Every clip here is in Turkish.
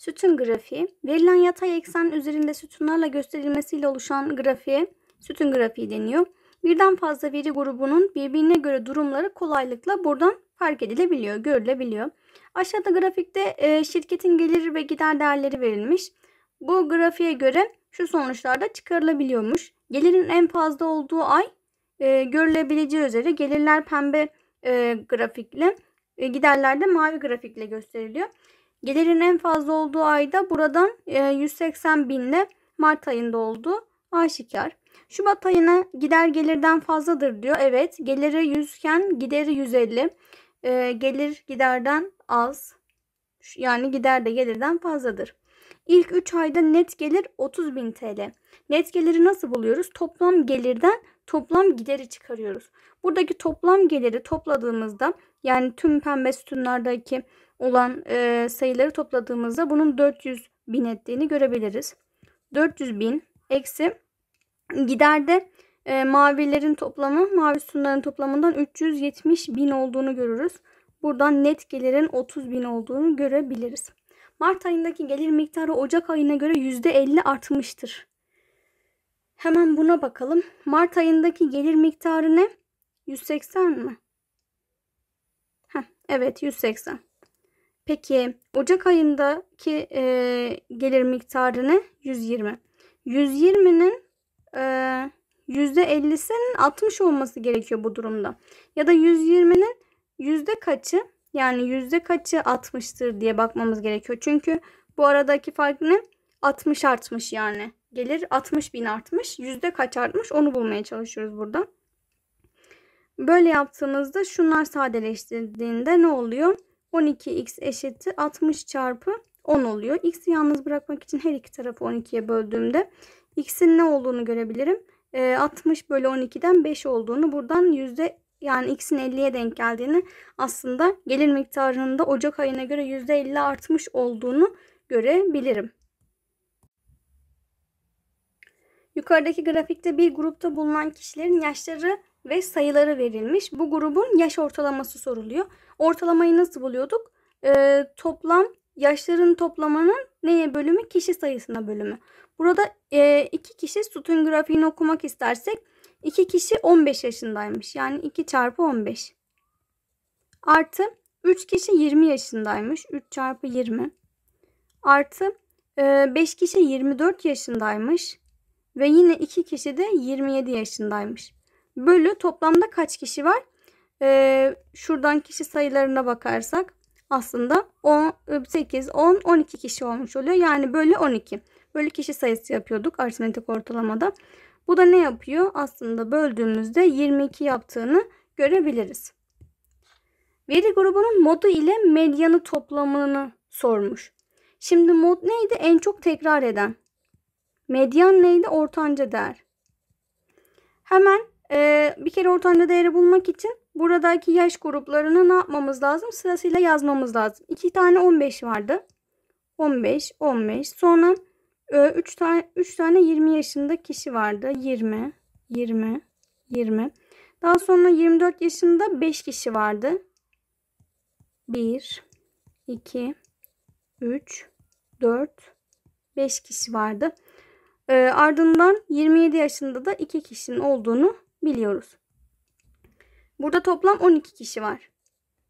Sütun grafiği verilen yatay eksen üzerinde sütunlarla gösterilmesiyle oluşan grafiğe sütun grafiği deniyor. Birden fazla veri grubunun birbirine göre durumları kolaylıkla buradan fark edilebiliyor, görülebiliyor. Aşağıda grafikte e, şirketin gelir ve gider değerleri verilmiş. Bu grafiğe göre şu sonuçlarda çıkarılabiliyormuş. Gelirin en fazla olduğu ay e, görülebileceği üzere gelirler pembe e, grafikle, e, giderler de mavi grafikle gösteriliyor. Gelirin en fazla olduğu ayda buradan 180 e, binle Mart ayında oldu. Aşikar. Şubat ayına gider gelirden fazladır diyor. Evet geliri 100 iken gideri 150. E, gelir giderden az. Yani gider de gelirden fazladır. İlk 3 ayda net gelir 30 bin TL. Net geliri nasıl buluyoruz? Toplam gelirden toplam gideri çıkarıyoruz. Buradaki toplam geliri topladığımızda yani tüm pembe sütunlardaki olan e, sayıları topladığımızda bunun 400 bin ettiğini görebiliriz. 400 bin eksi giderde e, mavilerin toplamı mavi sütunların toplamından 370 bin olduğunu görürüz. Buradan net gelirin 30 bin olduğunu görebiliriz. Mart ayındaki gelir miktarı Ocak ayına göre %50 artmıştır. Hemen buna bakalım. Mart ayındaki gelir miktarı ne? 180 mi? Heh, evet 180. Peki Ocak ayındaki e, gelir miktarı ne? 120. 120'nin e, %50'sinin 60 olması gerekiyor bu durumda. Ya da 120'nin yüzde kaçı yani yüzde kaçı 60'tır diye bakmamız gerekiyor. Çünkü bu aradaki fark ne? 60 artmış yani. Gelir 60 bin artmış. Yüzde kaç artmış onu bulmaya çalışıyoruz burada. Böyle yaptığımızda şunlar sadeleştirdiğinde ne oluyor? 12x eşittir 60 çarpı 10 oluyor. X'i yalnız bırakmak için her iki tarafı 12'ye böldüğümde x'in ne olduğunu görebilirim. E, ee, 60 bölü 12'den 5 olduğunu buradan yüzde yani x'in 50'ye denk geldiğini aslında gelir miktarının da Ocak ayına göre %50 artmış olduğunu görebilirim. Yukarıdaki grafikte bir grupta bulunan kişilerin yaşları ve sayıları verilmiş. Bu grubun yaş ortalaması soruluyor. Ortalamayı nasıl buluyorduk? Ee, toplam yaşların toplamının neye bölümü? Kişi sayısına bölümü. Burada e, iki kişi sütun grafiğini okumak istersek iki kişi 15 yaşındaymış. Yani 2 çarpı 15. Artı 3 kişi 20 yaşındaymış. 3 çarpı 20. Artı e, 5 kişi 24 yaşındaymış. Ve yine 2 kişi de 27 yaşındaymış bölü toplamda kaç kişi var? Ee, şuradan kişi sayılarına bakarsak aslında 10, 8, 10, 12 kişi olmuş oluyor. Yani bölü 12. Bölü kişi sayısı yapıyorduk aritmetik ortalamada. Bu da ne yapıyor? Aslında böldüğümüzde 22 yaptığını görebiliriz. Veri grubunun modu ile medyanı toplamını sormuş. Şimdi mod neydi? En çok tekrar eden. Medyan neydi? Ortanca değer. Hemen ee, bir kere ortanca değeri bulmak için buradaki yaş gruplarını ne yapmamız lazım? Sırasıyla yazmamız lazım. 2 tane 15 vardı. 15, 15. Sonra 3 tane 3 tane 20 yaşında kişi vardı. 20, 20, 20. Daha sonra 24 yaşında 5 kişi vardı. 1 2 3 4 5 kişi vardı. E, ardından 27 yaşında da 2 kişinin olduğunu biliyoruz. Burada toplam 12 kişi var.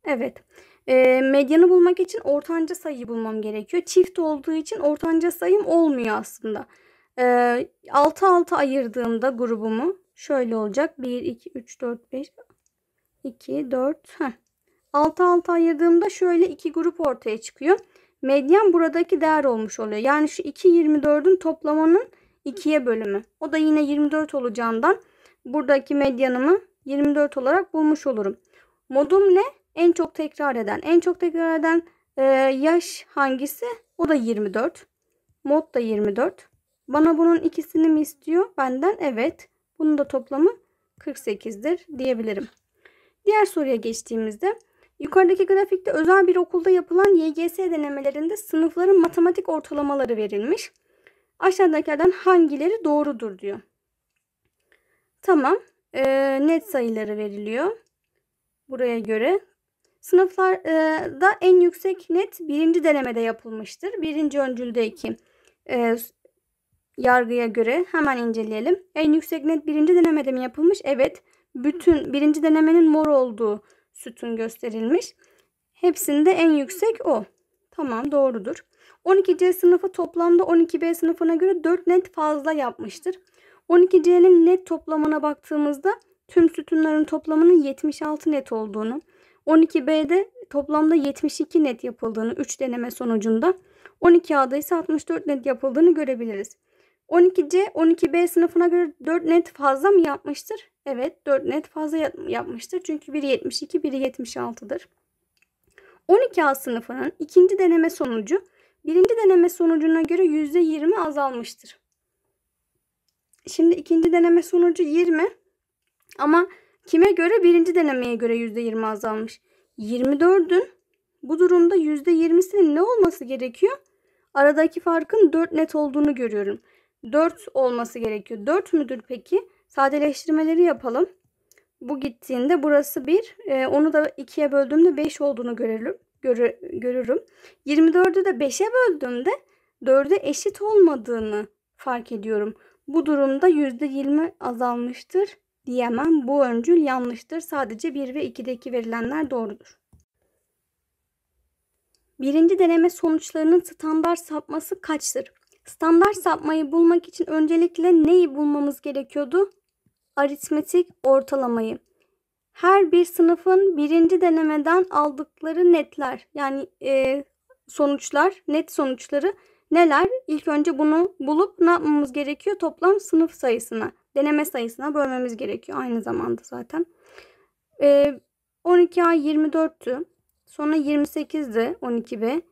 Evet. E, medyanı bulmak için ortanca sayıyı bulmam gerekiyor. Çift olduğu için ortanca sayım olmuyor aslında. E, ee, 6 ayırdığımda grubumu şöyle olacak. 1, 2, 3, 4, 5, 2, 4. Heh. 6 6 ayırdığımda şöyle iki grup ortaya çıkıyor. Medyan buradaki değer olmuş oluyor. Yani şu 2 24'ün toplamının 2'ye bölümü. O da yine 24 olacağından buradaki medyanımı 24 olarak bulmuş olurum. Modum ne? En çok tekrar eden. En çok tekrar eden e, yaş hangisi? O da 24. Mod da 24. Bana bunun ikisini mi istiyor? Benden evet. Bunun da toplamı 48'dir diyebilirim. Diğer soruya geçtiğimizde yukarıdaki grafikte özel bir okulda yapılan YGS denemelerinde sınıfların matematik ortalamaları verilmiş. Aşağıdakilerden hangileri doğrudur diyor. Tamam. E, net sayıları veriliyor. Buraya göre. Sınıflarda e, en yüksek net birinci denemede yapılmıştır. Birinci öncüldeki e, yargıya göre hemen inceleyelim. En yüksek net birinci denemede mi yapılmış? Evet. Bütün birinci denemenin mor olduğu sütun gösterilmiş. Hepsinde en yüksek o. Tamam doğrudur. 12C sınıfı toplamda 12B sınıfına göre 4 net fazla yapmıştır. 12C'nin net toplamına baktığımızda tüm sütunların toplamının 76 net olduğunu, 12B'de toplamda 72 net yapıldığını 3 deneme sonucunda, 12A'da ise 64 net yapıldığını görebiliriz. 12C, 12B sınıfına göre 4 net fazla mı yapmıştır? Evet, 4 net fazla yapmıştır. Çünkü biri 72, biri 76'dır. 12A sınıfının ikinci deneme sonucu birinci deneme sonucuna göre %20 azalmıştır. Şimdi ikinci deneme sonucu 20. Ama kime göre? Birinci denemeye göre %20 azalmış. 24'ün bu durumda %20'sinin ne olması gerekiyor? Aradaki farkın 4 net olduğunu görüyorum. 4 olması gerekiyor. 4 müdür peki? Sadeleştirmeleri yapalım. Bu gittiğinde burası 1. Ee, onu da 2'ye böldüğümde 5 olduğunu görürüm. görürüm. 24'ü de 5'e böldüğümde 4'e eşit olmadığını fark ediyorum. Bu durumda %20 azalmıştır diyemem. Bu öncül yanlıştır. Sadece 1 ve 2'deki verilenler doğrudur. Birinci deneme sonuçlarının standart sapması kaçtır? Standart sapmayı bulmak için öncelikle neyi bulmamız gerekiyordu? Aritmetik ortalamayı. Her bir sınıfın birinci denemeden aldıkları netler yani e, sonuçlar, net sonuçları Neler? İlk önce bunu bulup ne yapmamız gerekiyor? Toplam sınıf sayısına, deneme sayısına bölmemiz gerekiyor aynı zamanda zaten. Ee, 12A 24'tü. Sonra 28'di 12B.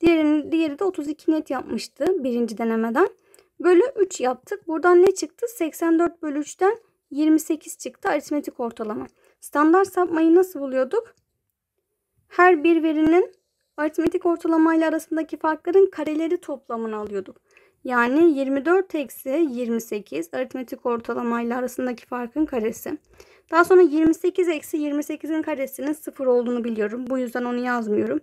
Diğerini, diğeri de 32 net yapmıştı birinci denemeden. Bölü 3 yaptık. Buradan ne çıktı? 84 bölü 3'ten 28 çıktı aritmetik ortalama. Standart sapmayı nasıl buluyorduk? Her bir verinin aritmetik ortalamayla arasındaki farkların kareleri toplamını alıyorduk. Yani 24 eksi 28 aritmetik ortalamayla arasındaki farkın karesi. Daha sonra 28 eksi 28'in karesinin 0 olduğunu biliyorum. Bu yüzden onu yazmıyorum.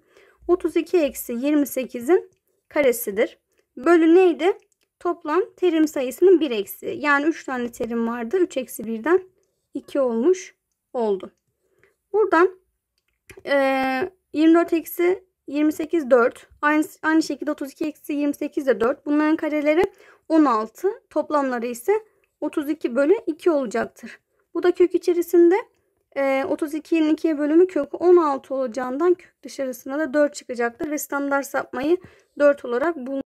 32 eksi 28'in karesidir. Bölü neydi? Toplam terim sayısının 1 eksi. Yani 3 tane terim vardı. 3 eksi 1'den 2 olmuş oldu. Buradan e, 24 eksi 28 4. Aynı, aynı şekilde 32 eksi 28 de 4. Bunların kareleri 16. Toplamları ise 32 bölü 2 olacaktır. Bu da kök içerisinde e, 32'nin 2'ye bölümü kök 16 olacağından kök dışarısına da 4 çıkacaktır. Ve standart sapmayı 4 olarak bulunmaktadır.